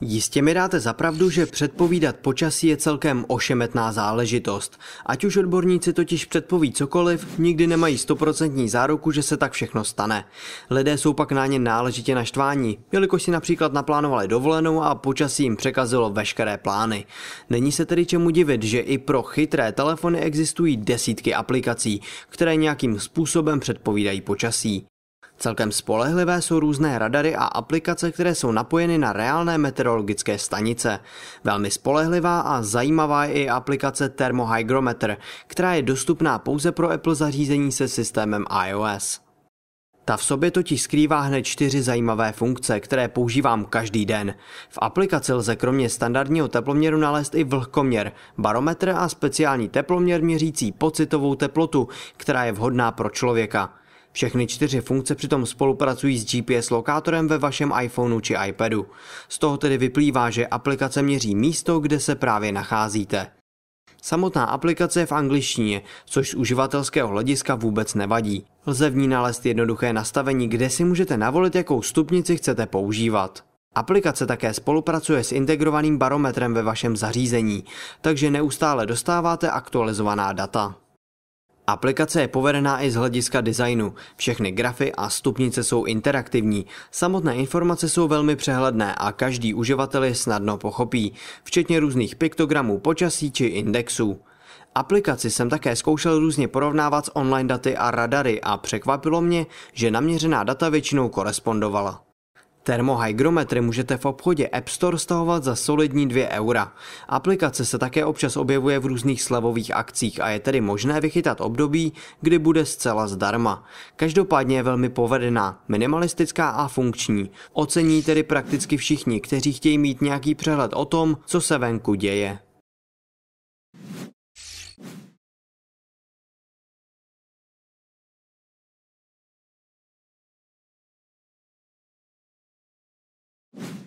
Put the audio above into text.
Jistě mi dáte zapravdu, že předpovídat počasí je celkem ošemetná záležitost. Ať už odborníci totiž předpoví cokoliv, nikdy nemají stoprocentní záruku, že se tak všechno stane. Lidé jsou pak na ně náležitě naštvání, jelikož si například naplánovali dovolenou a počasí jim překazilo veškeré plány. Není se tedy čemu divit, že i pro chytré telefony existují desítky aplikací, které nějakým způsobem předpovídají počasí. Celkem spolehlivé jsou různé radary a aplikace, které jsou napojeny na reálné meteorologické stanice. Velmi spolehlivá a zajímavá je i aplikace Thermohygrometer, která je dostupná pouze pro Apple zařízení se systémem iOS. Ta v sobě totiž skrývá hned čtyři zajímavé funkce, které používám každý den. V aplikaci lze kromě standardního teploměru nalézt i vlhkoměr, barometr a speciální teploměr měřící pocitovou teplotu, která je vhodná pro člověka. Všechny čtyři funkce přitom spolupracují s GPS lokátorem ve vašem iPhoneu či iPadu. Z toho tedy vyplývá, že aplikace měří místo, kde se právě nacházíte. Samotná aplikace je v angličtině, což z uživatelského hlediska vůbec nevadí. Lze v ní nalézt jednoduché nastavení, kde si můžete navolit, jakou stupnici chcete používat. Aplikace také spolupracuje s integrovaným barometrem ve vašem zařízení, takže neustále dostáváte aktualizovaná data. Aplikace je povedená i z hlediska designu. Všechny grafy a stupnice jsou interaktivní. Samotné informace jsou velmi přehledné a každý uživatel je snadno pochopí, včetně různých piktogramů počasí či indexů. Aplikaci jsem také zkoušel různě porovnávat s online daty a radary a překvapilo mě, že naměřená data většinou korespondovala. Termohygrometry můžete v obchodě App Store stahovat za solidní 2 eura. Aplikace se také občas objevuje v různých slevových akcích a je tedy možné vychytat období, kdy bude zcela zdarma. Každopádně je velmi povedená, minimalistická a funkční. Ocení tedy prakticky všichni, kteří chtějí mít nějaký přehled o tom, co se venku děje. you